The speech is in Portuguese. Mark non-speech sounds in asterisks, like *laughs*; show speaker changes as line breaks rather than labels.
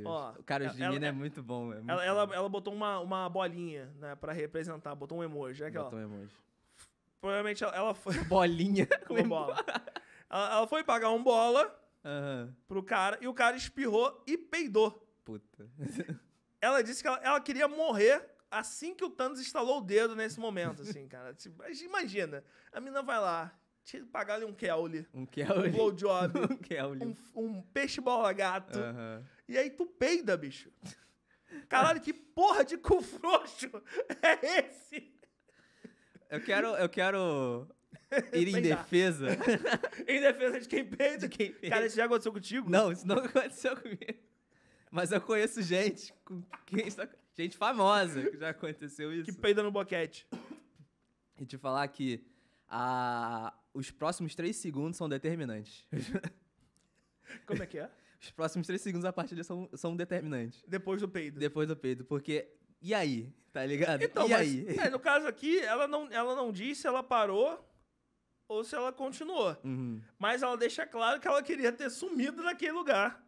o cara, os de menina é muito bom. É muito ela,
bom. ela, Ela, botou uma, uma bolinha, né, pra representar, botou um emoji. É aquela. Botou um emoji. Provavelmente ela, ela foi. *laughs*
Bolinha.
com *laughs* bola. Ela, ela, foi pagar um bola uhum. pro cara e o cara espirrou e peidou. Puta. *laughs* Ela disse que ela, ela queria morrer assim que o Thanos instalou o dedo nesse momento, assim, cara. Tipo, imagina, a mina vai lá, tinha que pagar ali um Kelly. Um Kelly. Um blowjob. *laughs* um Kelly. Um, um, peixe bola gato. Uhum. E aí tu peida, bicho. Caralho, que porra de cu frouxo *laughs* é esse?
Eu quero, eu quero *laughs* ir em defesa. em defesa de quem peida. De quem peida. Cara, isso já aconteceu contigo? Não, isso não aconteceu comigo. Mas eu conheço gente, com quem gente famosa que já aconteceu isso. Que peida no boquete. E te falar que a, os próximos três segundos são determinantes. *laughs* Como é que é? Os próximos três segundos a partir são, são determinantes. Depois do peido. Depois do peido, porque. E aí? Tá ligado? Então, e mas, aí? É,
no caso aqui, ela não, ela não disse se ela parou ou se ela continuou. Uhum. Mas ela deixa claro que ela queria ter sumido naquele lugar.